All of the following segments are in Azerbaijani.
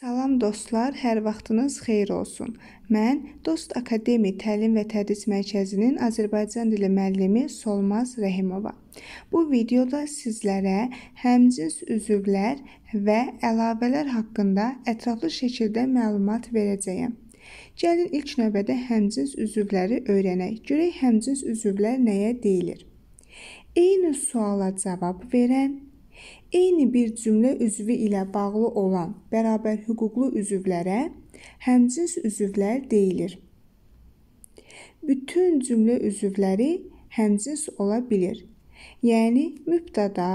Salam dostlar, hər vaxtınız xeyir olsun. Mən Dost Akademi Təlim və Tədris Mərkəzinin Azərbaycan dili müəllimi Solmaz Rəhimova. Bu videoda sizlərə həmcins üzvlər və əlavələr haqqında ətraflı şəkildə məlumat verəcəyəm. Gəlin ilk növbədə həmcins üzvləri öyrənək. Görək həmcins üzvlər nəyə deyilir. Eyni suala cavab verən Eyni bir cümlə üzvü ilə bağlı olan bərabər hüquqlu üzvlərə həmcins üzvlər deyilir. Bütün cümlə üzvləri həmcins ola bilir. Yəni mübtada,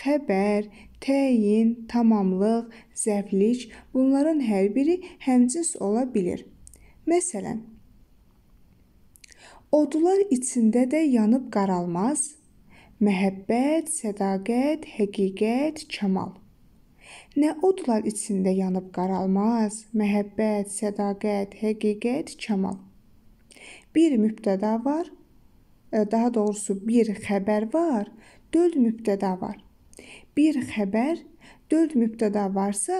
xəbər, təyin, tamamlıq, zəflik bunların hər biri həmcins ola bilir. Məsələn, odlar içində də yanıb qaralmaz, Məhəbbət, sədaqət, həqiqət, kamal. Nə odlar içində yanıb qaralmaz, məhəbbət, sədaqət, həqiqət, kamal. Bir mübtəda var, e, daha doğrusu bir xəbər var, 4 mübtəda var. Bir xəbər 4 mübtəda varsa,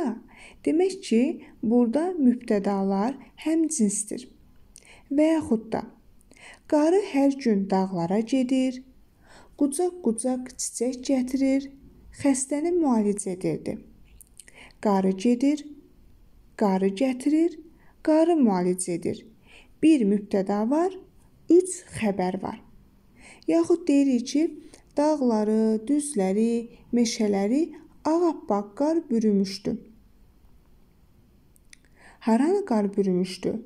demək ki, burada mübtədalar həm cinsdir. Və yaxud da qarı hər gün dağlara gedir, Qucaq-qucaq çiçək gətirir, xəstəni müalicə edirdi. Qarı gedir, qarı gətirir, qarı müalicə edir. Bir mübtəda var, üç xəbər var. Yaxud deyirik ki, dağları, düzləri, meşələri ağappaq qar bürümüşdü. Haranı qar bürümüşdü?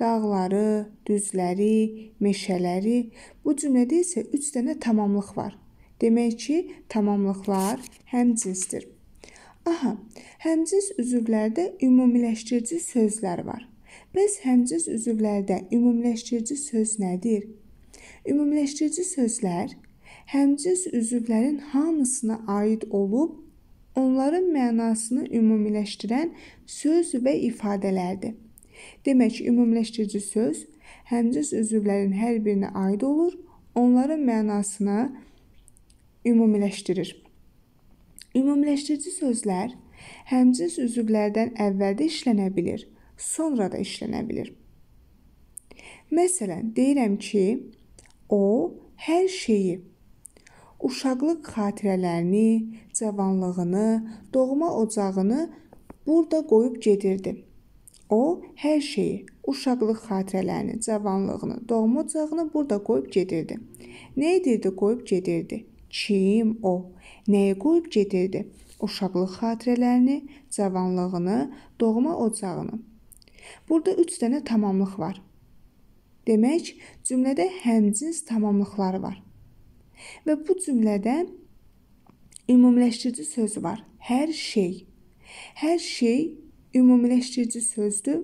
dağları, düzləri, meşələri. Bu cümlədə isə 3 dənə tamamlıq var. Demək ki, tamamlıqlar həmcinsdir. Aha, həmcins üzvlərdə ümumiləşdirici sözlər var. Bəs həmcins üzvlərdə ümumiləşdirici söz nədir? Ümumiləşdirici sözlər həmcins üzvlərin hamısına aid olub onların mənasını ümumiləşdirən söz və ifadələrdir. Demək, ümumləşdirici söz həmcins üzvlərin hər birinə aid olur, onların mənasını ümumiləşdirir. Ümumiləşdirici sözlər həmcins üzvlərdən əvvəldə işlənə bilər, sonra da işlənə bilər. Məsələn, deyirəm ki, o hər şeyi uşaqlıq xatirələrini, cavanlığını, doğma ocağını burada qoyub gedirdi. O hər şeyi, uşaqlıq xatirələrini, cavanlığını, doğma çağını burada qoyub gedirdi. Nə edirdi, qoyub gedirdi. Kim o? Nəyi qoyub gedirdi? Uşaqlıq xatirələrini, cavanlığını, doğma ocağını. Burada 3 dənə tamamlıq var. Demək, cümlədə həmcins tamamlıqları var. Və bu cümlədə ümumiləşdirici söz var. Hər şey. Hər şey ümumiləşdirici sözdür.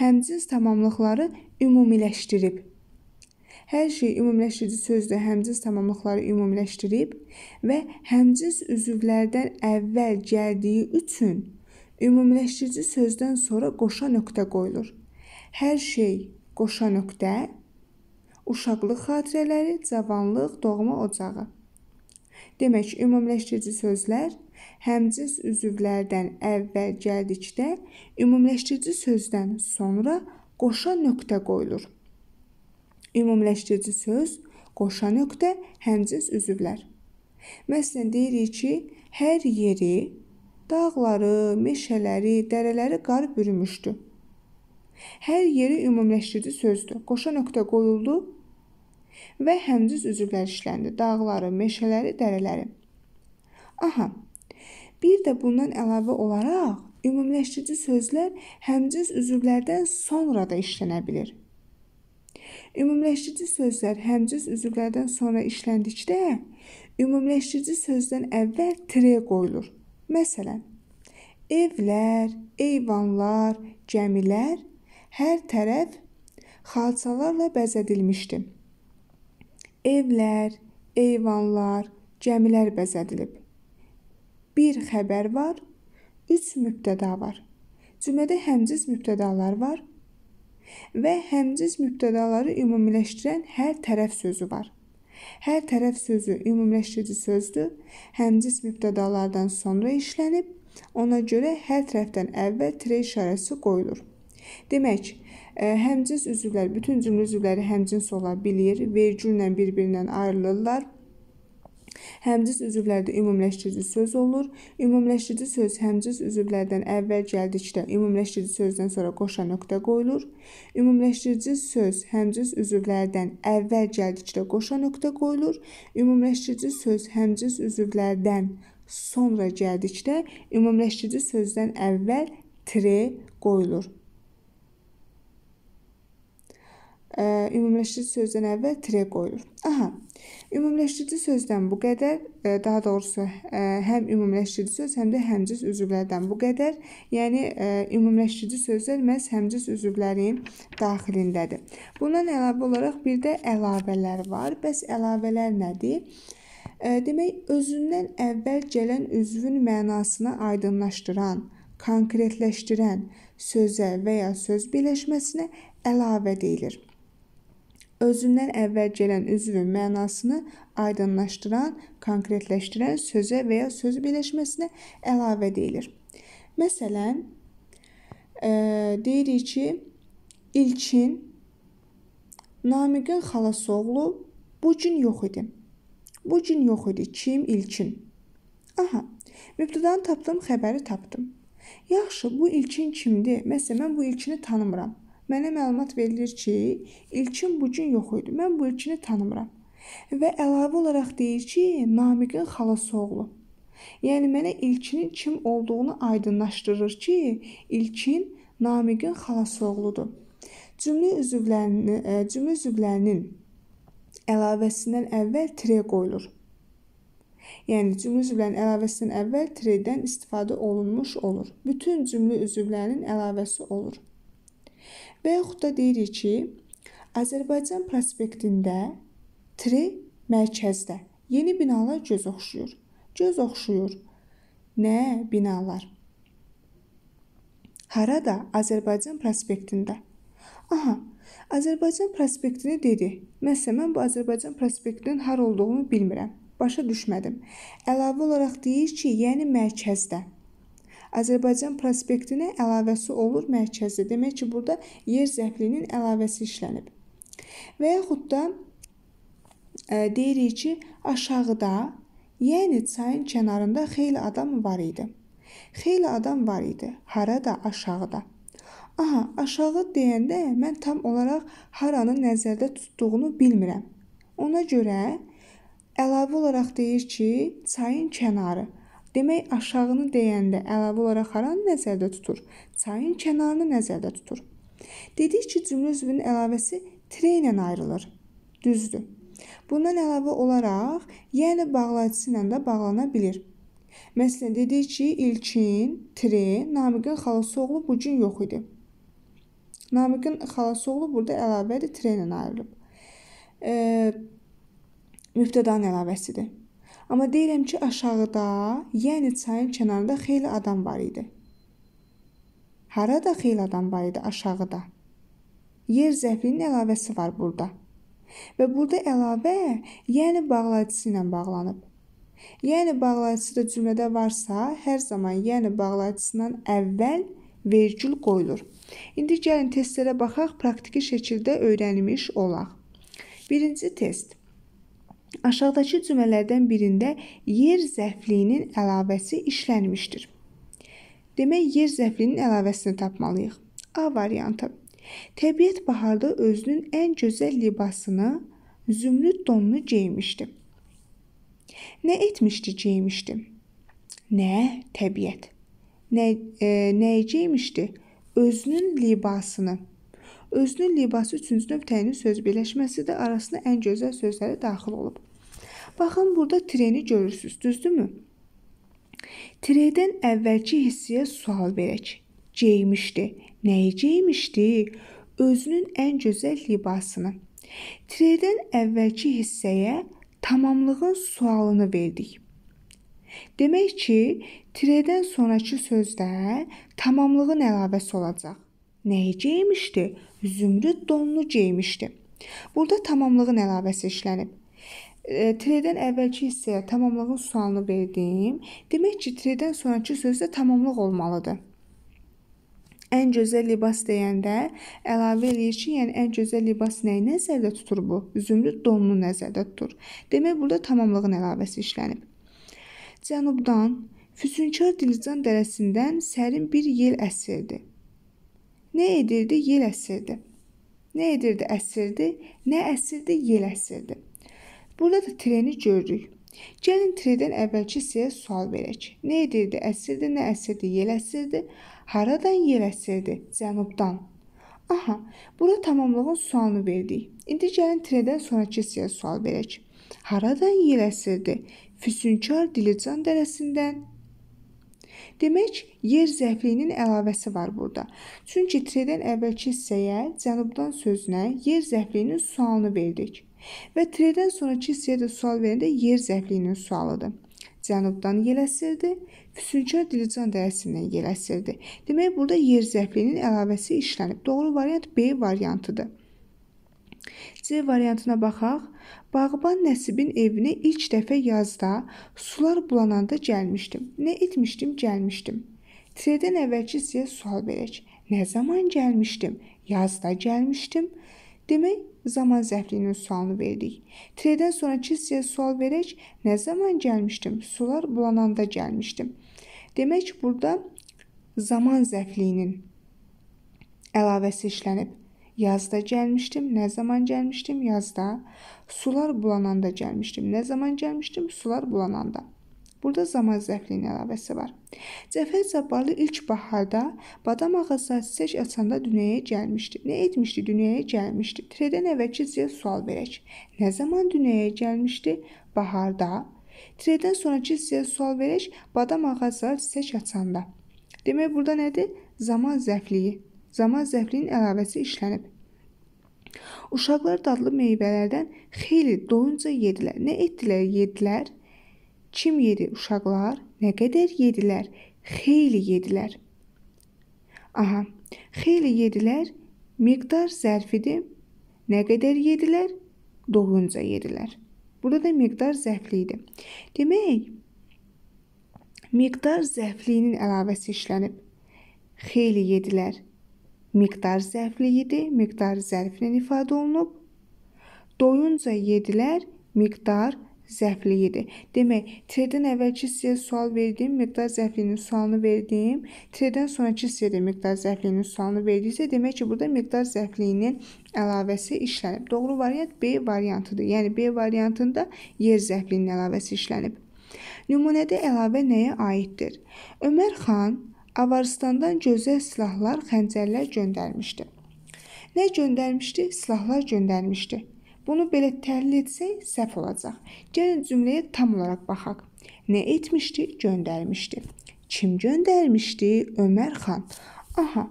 Həmcins tamamlıqları ümumiləşdirib. Hər şey ümumiləşdirici sözdür, həmcins tamamlıqları ümumiləşdirib və həmcins üzvlərdən əvvəl gəldiyi üçün ümumiləşdirici sözdən sonra qoşa nöqtə qoyulur. Hər şey qoşa nöqtə uşaqlıq xatirələri, cavanlıq, doğma ocağı. Demək, ümumiləşdirici sözlər həmcins üzvlərdən əvvəl gəldikdə ümumləşdirici sözdən sonra qoşa nöqtə qoyulur. Ümumləşdirici söz, qoşa nöqtə, həmcins üzvlər. Məsələn deyirik ki, hər yeri, dağları, meşələri, dərələri qar bürümüşdü. Hər yeri ümumləşdirici sözdür. Qoşa nöqtə qoyuldu və həmciz üzvlər işləndi. Dağları, meşələri, dərələri. Aha, Bir də bundan əlavə olaraq ümumləşdirici sözlər həmcins üzvlərdən sonra da işlənə bilər. Ümumləşdirici sözlər həmcins üzvlərdən sonra işləndikdə ümumləşdirici sözdən əvvəl tire qoyulur. Məsələn, evlər, eyvanlar, gəmilər hər tərəf xalçalarla bəzədilmişdi. Evlər, eyvanlar, gəmilər bəzədilib bir xəbər var, üç mübtəda var. Cümlədə həmciz mübtədalar var və həmciz mübtədaları ümumiləşdirən hər tərəf sözü var. Hər tərəf sözü ümumiləşdirici sözdür. Həmciz mübtədalardan sonra işlənib, ona görə hər tərəfdən əvvəl tire işarəsi qoyulur. Demək, e, həmcins üzvlər bütün cümlə üzvləri həmcins ola bilir, vergüllə bir-birindən ayrılırlar Həmciz üzvlərdə ümumiləşdirici söz olur. Ümumiləşdirici söz həmciz üzvlərdən əvvəl gəldikdə ümumiləşdirici sözdən sonra qoşa nöqtə qoyulur. Ümumiləşdirici söz həmciz üzvlərdən əvvəl gəldikdə qoşa nöqtə qoyulur. Ümumiləşdirici söz həmciz üzvlərdən sonra gəldikdə ümumiləşdirici sözdən əvvəl tire qoyulur. ümumləşdirici sözdən əvvəl tire qoyulur. Aha. Ümumləşdirici sözdən bu qədər, daha doğrusu həm ümumləşdirici söz, həm də həmciz üzvlərdən bu qədər. Yəni ümumləşdirici sözlər məhz həmciz üzvlərin daxilindədir. Bundan əlavə olaraq bir də əlavələr var. Bəs əlavələr nədir? Demək, özündən əvvəl gələn üzvün mənasını aydınlaşdıran, konkretləşdirən sözə və ya söz birləşməsinə əlavə deyilir özündən əvvəl gələn üzvün mənasını aydınlaşdıran, konkretləşdirən sözə və ya söz birləşməsinə əlavə deyilir. Məsələn, e, deyirik ki, İlkin Namiqin xalası oğlu bu gün yox idi. Bu gün yox idi. Kim? İlkin. Aha. Mübtədanı tapdım, xəbəri tapdım. Yaxşı, bu İlkin kimdir? Məsələn, mən bu İlkini tanımıram mənə məlumat verilir ki, ilkin bu gün yox idi. Mən bu ilkini tanımıram. Və əlavə olaraq deyir ki, Namiqin xalası oğlu. Yəni mənə ilkinin kim olduğunu aydınlaşdırır ki, ilkin Namiqin xalası oğludur. Cümlə üzvlərinin, e, cümlə üzvlərinin əlavəsindən əvvəl tire qoyulur. Yəni cümlə üzvlərinin əlavəsindən əvvəl tredən istifadə olunmuş olur. Bütün cümlə üzvlərinin əlavəsi olur. Və yaxud da deyirik ki, Azərbaycan prospektində tri mərkəzdə yeni binalar göz oxşuyur. Göz oxşuyur. Nə binalar? Harada? Azərbaycan prospektində. Aha, Azərbaycan prospektini dedi. Məsələn, mən bu Azərbaycan prospektinin hara olduğunu bilmirəm. Başa düşmədim. Əlavə olaraq deyir ki, yəni mərkəzdə. Azərbaycan prospektinə əlavəsi olur mərkəzi. Demək ki, burada yer zəflinin əlavəsi işlənib. Və yaxud da ə, e, deyirik ki, aşağıda, yəni çayın kənarında xeyli adam var idi. Xeyli adam var idi. Harada? Aşağıda. Aha, aşağı deyəndə mən tam olaraq haranı nəzərdə tutduğunu bilmirəm. Ona görə əlavə olaraq deyir ki, çayın kənarı. Demək, aşağını deyəndə əlavə olaraq haranı nəzərdə tutur? Çayın kənarını nəzərdə tutur. Dedik ki, cümlə üzvünün əlavəsi tre ilə ayrılır. Düzdür. Bundan əlavə olaraq, yəni bağlayıcısı ilə də bağlana bilir. Məsələn, dedik ki, İlkin, tre, Namiqin xalası oğlu bu gün yox idi. Namiqin xalası oğlu burada əlavədir, tre ilə ayrılıb. E, müftədanın əlavəsidir. Amma deyirəm ki, aşağıda, yəni çayın kənarında xeyli adam var idi. Harada xeyli adam var idi aşağıda. Yer zəfirinin əlavəsi var burada. Və burada əlavə, yəni bağlayıcısı ilə bağlanıb. Yəni bağlayıcı da cümlədə varsa, hər zaman yəni bağlayıcısından əvvəl vergül qoyulur. İndi gəlin testlərə baxaq, praktiki şəkildə öyrənmiş olaq. Birinci test. Aşağıdakı cümlələrdən birində yer zərfliyinin əlavəsi işlənmişdir. Demək, yer zərfliyinin əlavəsini tapmalıyıq. A variantı. Təbiət baharda özünün ən gözəl libasını, zümrüd donunu geyinmişdi. Nə etmişdi, geyinmişdi? Nə? Təbiət. Nə, e, nə geyinmişdi? Özünün libasını özünün libası üçüncü növ təyin söz birləşməsi də arasına ən gözəl sözləri daxil olub. Baxın, burada treni görürsüz, düzdürmü? Treydən əvvəlki hissəyə sual verək. Geymişdi. Nəyi geymişdi? Özünün ən gözəl libasını. Treydən əvvəlki hissəyə tamamlığın sualını verdik. Demək ki, treydən sonrakı sözdə tamamlığın əlavəsi olacaq. Nəyi geymişdi? Zümrüd donunu geymişdi. Burada tamamlığın əlavəsi işlənib. E, Tredən əvvəlki hissəyə tamamlığın sualını verdim. Demək ki, tredən sonrakı sözdə tamamlıq olmalıdır. Ən gözəl libas deyəndə əlavə eləyir ki, yəni ən gözəl libas nəyi nəzərdə tutur bu? Zümrüd donunu nəzərdə tutur. Demək burada tamamlığın əlavəsi işlənib. Cənubdan Füsunkar Dilcan dərəsindən sərin bir yel əsirdi. Nə edirdi? Yel əsirdi. Nə edirdi? Əsirdi. Nə əsirdi? Yel əsirdi. Burada da treni görürük. Gəlin tredən əvvəlki sizə sual verək. Nə edirdi? Əsirdi, nə əsirdi? Yel əsirdi. Haradan yel əsirdi? Cənubdan. Aha, bura tamamlığın sualını verdik. İndi gəlin tredən sonrakı sizə sual verək. Haradan yel əsirdi? Füsunkar Dilican dərəsindən Demək, yer zəifliyinin əlavəsi var burada. Çünki tredən əvvəlki hissəyə cənubdan sözünə yer zəifliyinin sualını verdik. Və tredən sonraki hissəyə də sual verəndə yer zəifliyinin sualıdır. Cənubdan yel əsirdi, Füsunkar Dilican dərəsindən yel əsirdi. Demək, burada yer zəifliyinin əlavəsi işlənib. Doğru variant B variantıdır. C variantına baxaq. Bağban Nəsibin evinə ilk dəfə yazda sular bulananda gəlmişdim. Nə etmişdim, gəlmişdim. Tirədən əvvəlki sizə sual verək. Nə zaman gəlmişdim? Yazda gəlmişdim. Demək, zaman zərfliyinin sualını verdik. Tirədən sonrakı sizə sual verək. Nə zaman gəlmişdim? Sular bulananda gəlmişdim. Demək, burada zaman zərfliyinin əlavəsi işlənib. Yazda gəlmişdim. Nə zaman gəlmişdim? Yazda. Sular bulananda gəlmişdim. Nə zaman gəlmişdim? Sular bulananda. Burada zaman zəfliyinin əlavəsi var. Cəfər Cabbarlı ilk baharda badam ağacı çiçək açanda dünyaya gəlmişdi. Nə etmişdi? Dünyaya gəlmişdi. Tredən əvvəlki sizə sual verək. Nə zaman dünyaya gəlmişdi? Baharda. Tredən sonrakı sizə sual verək. Badam ağacı çiçək açanda. Demək burada nədir? Zaman zəfliyi zaman zəfrin əlavəsi işlənib. Uşaqlar dadlı meyvələrdən xeyli doyunca yedilər. Nə etdilər? Yedilər. Kim yedi? Uşaqlar. Nə qədər yedilər? Xeyli yedilər. Aha. Xeyli yedilər. Miqdar zərfidir. Nə qədər yedilər? Doyunca yedilər. Burada da miqdar zəfli idi. Demək, miqdar zəfliyinin əlavəsi işlənib. Xeyli yedilər. Miqdar zərfliyidir, miqdar zərflə ifadə olunub. Doyunca yedilər, miqdar zərfliyidir. Demək, tredən əvvəlki hissəyə sual verdim, miqdar zərfliyinin sualını verdim. Tredən sonrakı hissədə miqdar zərfliyinin sualını verdiksə, demək ki, burada miqdar zərfliyinin əlavəsi işlənib. Doğru variant B variantıdır. Yəni B variantında yer zərfliyinin əlavəsi işlənib. Nümunədə əlavə nəyə aiddir? Ömər xan Avaristandan gözəl silahlar, xəncərlər göndərmişdi. Nə göndərmişdi? Silahlar göndərmişdi. Bunu belə təhlil etsək səhv olacaq. Gəlin cümləyə tam olaraq baxaq. Nə etmişdi? Göndərmişdi. Kim göndərmişdi? Ömər xan. Aha,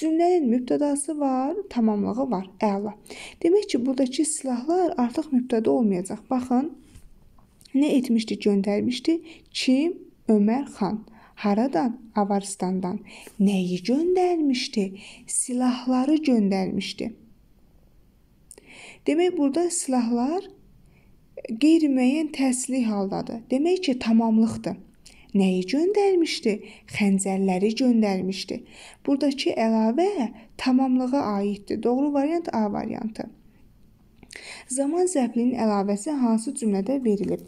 cümlənin mübtədası var, tamamlığı var. Əla. Demək ki, buradakı silahlar artıq mübtəda olmayacaq. Baxın, nə etmişdi, göndərmişdi? Kim? Ömər xan. Haradan? Avaristandan. Nəyi göndərmişdi? Silahları göndərmişdi. Demək burada silahlar qeyri-müəyyən təhsili haldadır. Demək ki, tamamlıqdır. Nəyi göndərmişdi? Xəncərləri göndərmişdi. Burdakı əlavə tamamlığa aiddir. Doğru variant A variantı. Zaman zərfinin əlavəsi hansı cümlədə verilib?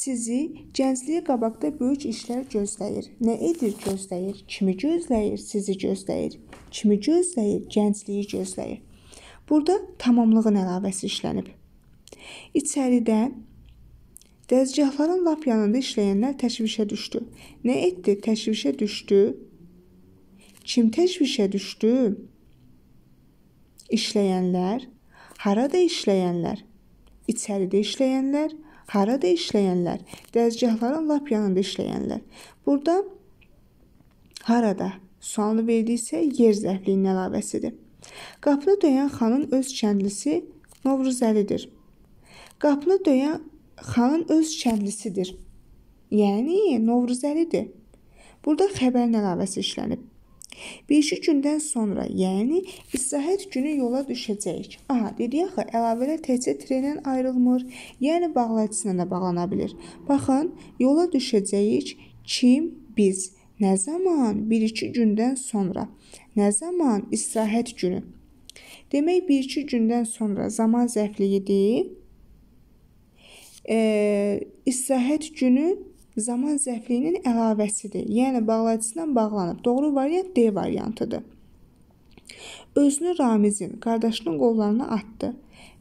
Sizi gəncliyi qabaqda böyük işlər gözləyir. Nə edir gözləyir? Kimi gözləyir? Sizi gözləyir. Kimi gözləyir? Gəncliyi gözləyir. Burada tamamlığın əlavəsi işlənib. İçəridə dəzgahların lap yanında işləyənlər təşvişə düşdü. Nə etdi? Təşvişə düşdü. Kim təşvişə düşdü? İşləyənlər harada işləyənlər, içəridə işləyənlər, harada işləyənlər, dəzgahların lap yanında işləyənlər. Burada harada sualını verdiysə yer zərfliyinin əlavəsidir. Qapını döyən xanın öz kəndlisi Novruzəlidir. Qapını döyən xanın öz kəndlisidir. Yəni Novruzəlidir. Burada xəbərin əlavəsi işlənib. Bir-iki gündən sonra, yəni istirahət günü yola düşəcəyik. Aha, dedi axı, əlavələr təkcə trendən ayrılmır, yəni bağlacısına da bağlana bilir. Baxın, yola düşəcəyik kim? Biz. Nə zaman? 1-2 gündən sonra. Nə zaman? İstirahət günü. Demək 1-2 gündən sonra zaman zərfliyidir. E, istirahət günü zaman zəifliyinin əlavəsidir. Yəni bağlacısından bağlanıb. Doğru variant D variantıdır. Özünü Ramizin qardaşının qollarına atdı.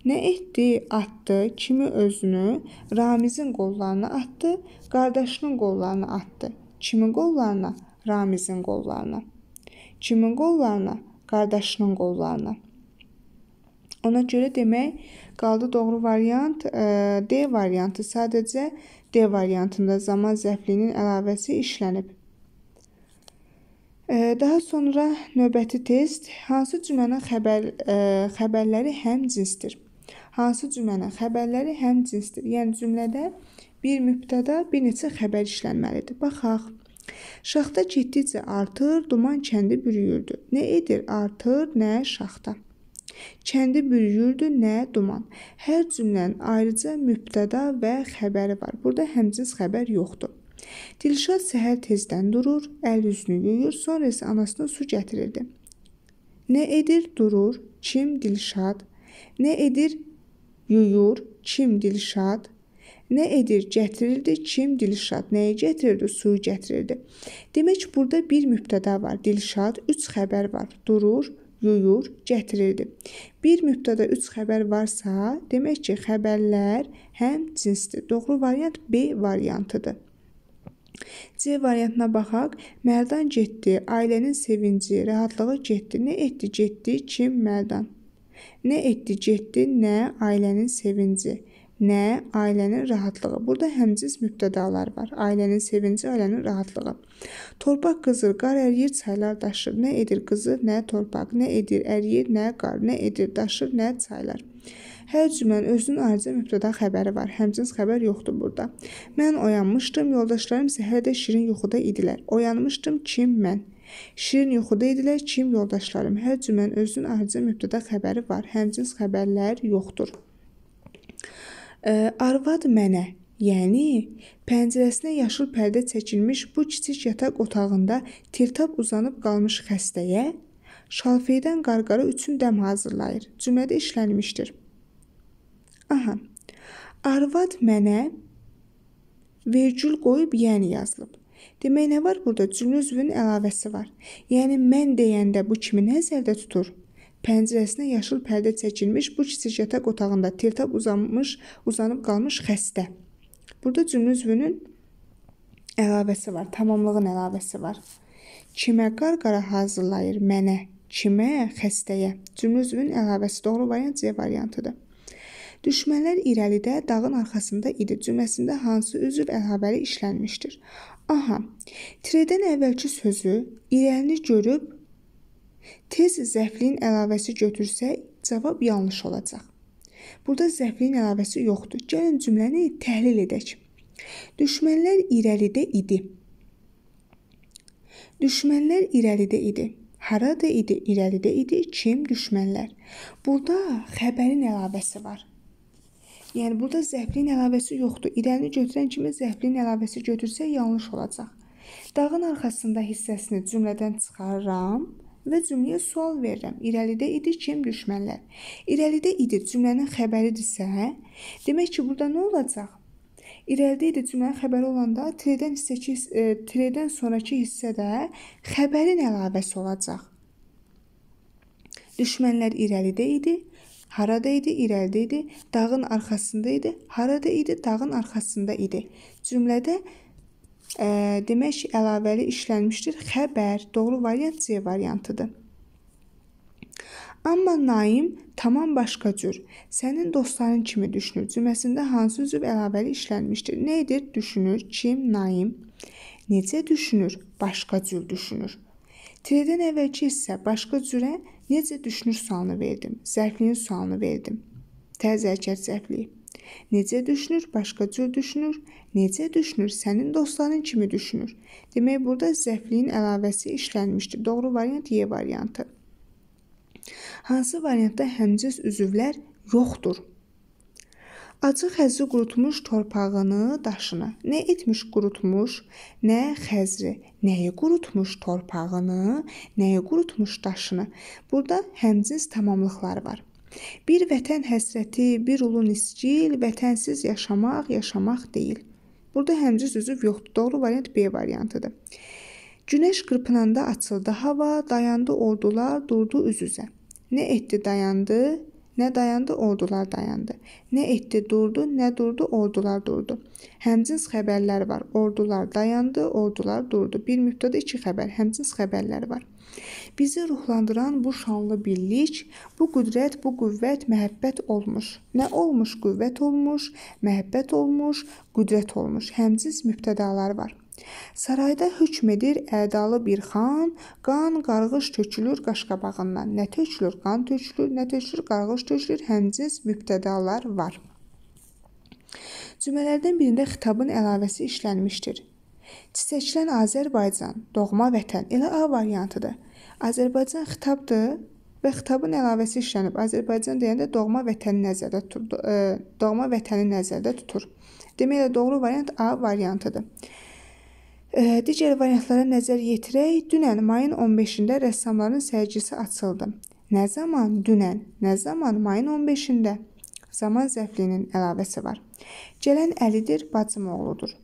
Nə etdi? Atdı. Kimi özünü? Ramizin qollarına atdı, qardaşının qollarına atdı. Kimin qollarına? Ramizin qollarına. Kimin qollarına? Qardaşının qollarına. Ona görə demək qaldı doğru variant e, D variantı. Sadəcə D variantında zaman zərfliyinin əlavəsi işlənib. Daha sonra növbəti test hansı cümlənin xəbər ə, xəbərləri həm cinsdir? Hansı cümlənin xəbərləri həm cinsdir? Yəni cümlədə bir mübtəda bir neçə xəbər işlənməlidir. Baxaq. Şaxta getdikcə artır, duman kəndi bürüyürdü. Nə edir? Artır, nə şaxta. Kəndi bürüyürdü nə duman. Hər cümlənin ayrıca mübtəda və xəbəri var. Burada həmciz xəbər yoxdur. Dilşad səhər tezdən durur, əl-üzünü yuyur, sonra isə anasına su gətirirdi. Nə edir? Durur. Kim? Dilşad. Nə edir? Yuyur. Kim? Dilşad. Nə edir? Gətirirdi. Kim? Dilşad. Nəyi gətirirdi? Suyu gətirirdi. Demək burada bir mübtəda var. Dilşad, 3 xəbər var. Durur, yuyur, gətirirdi. Bir mübtəda 3 xəbər varsa, demək ki, xəbərlər həm cinsdir. Doğru variant B variantıdır. C variantına baxaq. Mərdan getdi, ailənin sevinci, rahatlığı getdi. Nə etdi? Getdi kim? Mərdan. Nə etdi? Getdi, nə ailənin sevinci. Nə? Ailənin rahatlığı. Burada həmciz mübtədalar var. Ailənin sevinci, ailənin rahatlığı. Torpaq qızır, qar əriyir, çaylar daşır. Nə edir qızır, nə torpaq, nə edir əriyir, nə qar, nə edir daşır, nə çaylar. Hər cümlənin özünün ayrıca mübtəda xəbəri var. Həmçinin xəbər yoxdur burada. Mən oyanmışdım, yoldaşlarım isə hələ də şirin yuxuda idilər. Oyanmışdım kim mən? Şirin yuxuda idilər kim yoldaşlarım. Hər cümlənin özünün ayrıca mübtəda xəbəri var. Həmçinin xəbərlər yoxdur. Arvad mənə, yəni pəncərəsinə yaşıl pərdə çəkilmiş bu kiçik yataq otağında tirtap uzanıb qalmış xəstəyə şalfeydən qarqara üçün dəm hazırlayır. Cümlədə işlənmişdir. Aha. Arvad mənə vergül qoyub yəni yazılıb. Demək nə var burada? Cümlə üzvünün əlavəsi var. Yəni mən deyəndə bu kimi nəzərdə tutur? Pəncərəsinə yaşıl pərdə çəkilmiş bu kiçik yataq otağında teltab uzanmış, uzanıb qalmış xəstə. Burada cümüzvünün əlavəsi var, tamamlığın əlavəsi var. Kimə qarqara hazırlayır mənə, kimə xəstəyə. Cümüzvünün əlavəsi doğru variant C variantıdır. Düşmənlər irəlidə dağın arxasında idi. Cümləsində hansı üzv əlavəli işlənmişdir? Aha. Tredən əvvəlki sözü irəlini görüb Tez zəflin əlavəsi götürsək, cavab yanlış olacaq. Burada zəflin əlavəsi yoxdur. Gəlin cümləni təhlil edək. Düşmənlər irəlidə idi. Düşmənlər irəlidə idi. Harada idi? İrəlidə idi. Kim? Düşmənlər. Burada xəbərin əlavəsi var. Yəni burada zəflin əlavəsi yoxdur. İrəlini götürən kimi zəflin əlavəsi götürsək yanlış olacaq. Dağın arxasında hissəsini cümlədən çıxarıram və cümləyə sual verirəm. İrəlidə idi kim düşmənlər? İrəlidə idi cümlənin xəbəridirsə, hə? demək ki, burada nə olacaq? İrəlidə idi cümlənin xəbəri olanda tredən hissəki e, tredən sonrakı hissədə xəbərin əlavəsi olacaq. Düşmənlər irəlidə idi. Harada idi? İrəlidə idi. Dağın arxasında idi. Harada idi? Dağın arxasında idi. Cümlədə E, demək ki, əlavəli işlənmişdir. Xəbər doğru variant C variantıdır. Amma Naim tamam başqa cür. Sənin dostların kimi düşünür. Cümləsində hansı üzv əlavəli işlənmişdir? Nə edir? Düşünür. Kim? Naim. Necə düşünür? Başqa cür düşünür. T-dən əvvəlki isə başqa cürə necə düşünür sualını verdim. Zərfliyin sualını verdim. T zərkət zərfliyi. Necə düşünür, başqa cür düşünür. Necə düşünür? Sənin dostların kimi düşünür. Demək burada zəfliyin əlavəsi işlənmişdir. Doğru variant Y variantı. Hansı variantda həmciz üzvlər yoxdur? Acı xəzri qurutmuş torpağını, daşını. Nə etmiş qurutmuş, nə xəzri, nəyi qurutmuş torpağını, nəyi qurutmuş daşını. Burada həmciz tamamlıqlar var. Bir vətən həsrəti, bir ulu nisgil, vətənsiz yaşamaq, yaşamaq deyil. Burada həmcə sözü yoxdur. Doğru variant B variantıdır. Günəş qırpınanda açıldı hava, dayandı ordular, durdu üz-üzə. Nə etdi dayandı, Nə dayandı, ordular dayandı. Nə etdi, durdu, nə durdu, ordular durdu. Həmcins xəbərlər var. Ordular dayandı, ordular durdu. Bir mübtəda iki xəbər, həmcins xəbərlər var. Bizi ruhlandıran bu şanlı birlik, bu qüdrət, bu qüvvət məhəbbət olmuş. Nə olmuş? Qüvvət olmuş, məhəbbət olmuş, qüdrət olmuş. Həmciz mübtədalar var. Sarayda hökm edir ədalı bir xan, qan qarğış tökülür qaşqabağından. Nə tökülür? Qan tökülür, nə tökülür? Qarğış tökülür. Həmciz mübtədalar var. Cümlələrdən birində xitabın əlavəsi işlənmişdir. Çiçəklən Azərbaycan, doğma vətən elə A variantıdır. Azərbaycan xitabdır və xitabın əlavəsi işlənib. Azərbaycan deyəndə doğma vətəni nəzərdə tutur. E, doğma vətəni nəzərdə tutur. Demək də doğru variant A variantıdır. E, digər variantlara nəzər yetirək. Dünən mayın 15-də rəssamların sərgisi açıldı. Nə zaman? Dünən. Nə zaman? Mayın 15-də. Zaman zəflinin əlavəsi var. Gələn Əlidir, bacım oğludur.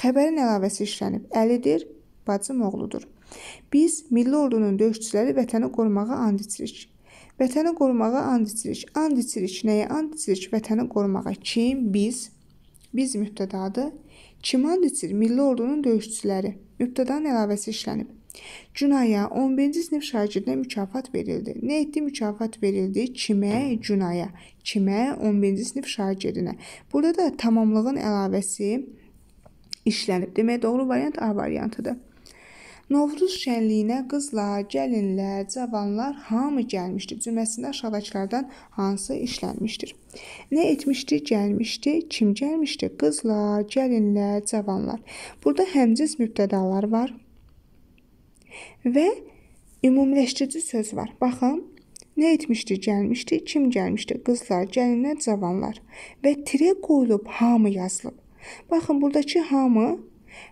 Xəbərin əlavəsi işlənib. Əlidir, bacım oğludur. Biz, milli ordunun döyüşçüləri vətəni qorumağa and içirik. Vətəni qorumağa and içirik. And içirik nəyə? And içirik vətəni qorumağa. Kim? Biz. Biz mübtədadır. Kim and içir? Milli ordunun döyüşçüləri. Mübtədanın əlavəsi işlənib. Cunaya 11-ci sinif şagirdinə mükafat verildi. Nə etdi? Mükafat verildi kimə? Cunaya. Kimə? 11-ci sinif şagirdinə. Burada da tamamlığın əlavəsi işlənib. Demək doğru variant A variantıdır. Novruz şənliyinə qızlar, gəlinlər, cavanlar hamı gəlmişdi. Cümləsində aşağıdakılardan hansı işlənmişdir? Nə etmişdi, gəlmişdi, kim gəlmişdi? Qızlar, gəlinlər, cavanlar. Burada həmcins mübtədalar var və ümumiləşdirici söz var. Baxın, Nə etmişdi, gəlmişdi, kim gəlmişdi? Qızlar, gəlinlər, cavanlar. Və tire qoyulub hamı yazılıb. Baxın, buradakı hamı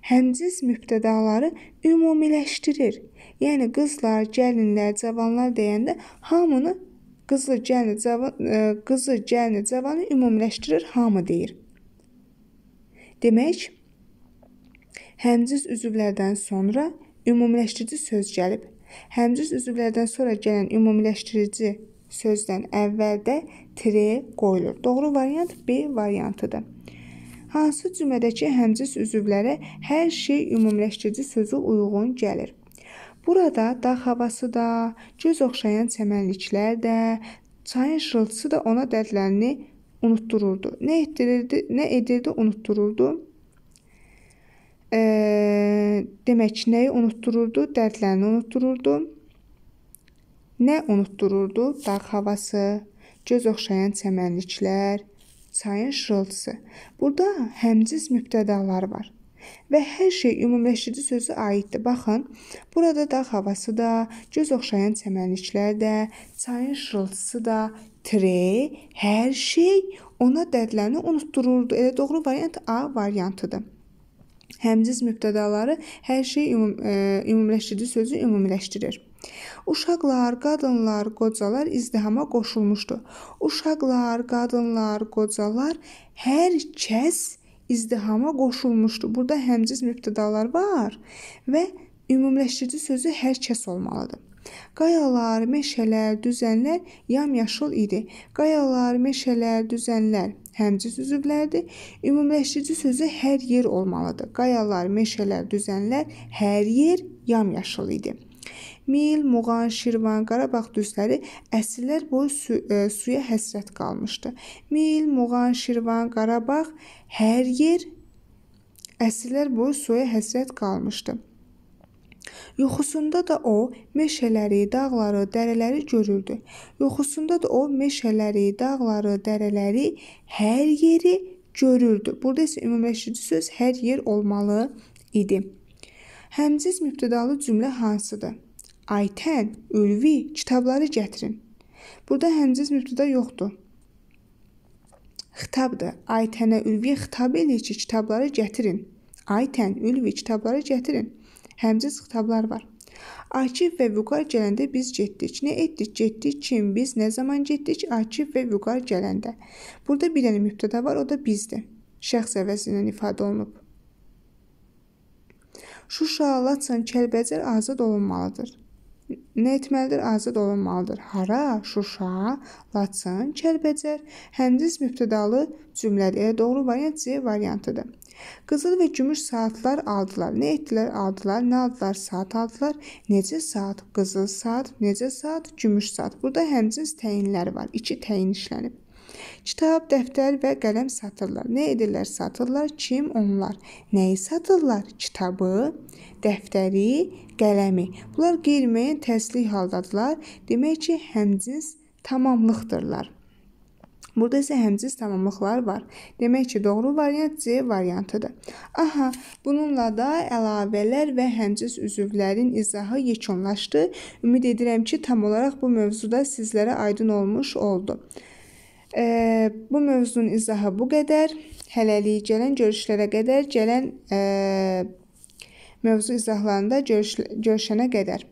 həmciz mübtədaları ümumiləşdirir. Yəni qızlar, gəlinlər, cavanlar deyəndə hamını qızı, gəlini, cavan, e, qızı, gəlini, cavanı ümumiləşdirir, hamı deyir. Demək, həmciz üzvlərdən sonra ümumiləşdirici söz gəlib. Həmciz üzvlərdən sonra gələn ümumiləşdirici sözdən əvvəldə tire qoyulur. Doğru variant B variantıdır hansı cümlədəki həmciz üzvlərə hər şey ümumiləşdirici sözü uyğun gəlir. Burada dağ havası da, göz oxşayan çəmənliklər də, çayın şırıltısı da ona dərdlərini unutdururdu. Nə etdirirdi, nə edirdi, unutdururdu. E, demək, nəyi unutdururdu? Dərdlərini unutdururdu. Nə unutdururdu? Dağ havası, göz oxşayan çəmənliklər, çayın şırıltısı. Burada həmciz mübtədalar var və hər şey ümumiləşdirici sözə aiddir. Baxın, burada da havası da, göz oxşayan çəmənliklər də, çayın şırıltısı da, tre, hər şey ona dədləni unutdururdu. Elə doğru variant A variantıdır. Həmciz mübtədaları hər şey ümum, ə, e, ümumiləşdirici sözü ümumiləşdirir. Uşaqlar, qadınlar, qocalar izdihama qoşulmuşdu. Uşaqlar, qadınlar, qocalar hər kəs izdihama qoşulmuşdu. Burada həmciz mübtədalar var və ümumləşdirici sözü hər kəs olmalıdır. Qayalar, meşələr, düzənlər yamyaşıl idi. Qayalar, meşələr, düzənlər həmciz üzvlərdir. Ümumləşdirici sözü hər yer olmalıdır. Qayalar, meşələr, düzənlər hər yer yamyaşıl idi. Mil, Muğan, Şirvan, Qarabağ düzləri əsrlər boyu su ə, e, suya həsrət qalmışdı. Mil, Muğan, Şirvan, Qarabağ hər yer əsrlər boyu suya həsrət qalmışdı. Yuxusunda da o meşələri, dağları, dərələri görürdü. Yuxusunda da o meşələri, dağları, dərələri, hər yeri görürdü. Burada isə ümumiləşdirici söz hər yer olmalı idi. Həmciz mübtədalı cümlə hansıdır? Aytən, Ülvi kitabları gətirin. Burada həmziz mübtida yoxdur. Xitabdır. Aytənə Ülviyə xitab eləyir ki, kitabları gətirin. Aytən, Ülvi kitabları gətirin. Həmziz xitablar var. Akif və Vüqar gələndə biz getdik. Nə etdik? Getdik kim? Biz nə zaman getdik? Akif və Vüqar gələndə. Burada bir dənə mübtida var, o da bizdir. Şəxs əvəzindən ifadə olunub. Şuşa, Laçın, Kəlbəcər azad olunmalıdır nə etməlidir? Azad olunmalıdır. Hara? Şuşa, Laçın, Kəlbəcər, Həndiz mübtədalı cümlədir. Doğru variant C variantıdır. Qızıl və gümüş saatlar aldılar. Nə etdilər? Aldılar. Nə aldılar? Saat aldılar. Necə saat? Qızıl saat, necə saat? Gümüş saat. Burada həmçinin təyinləri var. 2 təyin işlənib. Kitab, dəftər və qələm satırlar. Nə edirlər? Satırlar. Kim? Onlar. Nəyi satırlar? Kitabı, dəftəri, qələmi. Bunlar qeyri-müəyyən təslik haldadılar. Demək ki, həmcins tamamlıqdırlar. Burada isə həmciz tamamlıqlar var. Demək ki, doğru variant C variantıdır. Aha, bununla da əlavələr və həmciz üzvlərin izahı yekunlaşdı. Ümid edirəm ki, tam olaraq bu mövzuda sizlərə aydın olmuş oldu. E, bu mövzunun izahı bu qədər. Hələlik gələn görüşlərə qədər, gələn e, mövzu izahlarında görüş, görüşənə qədər.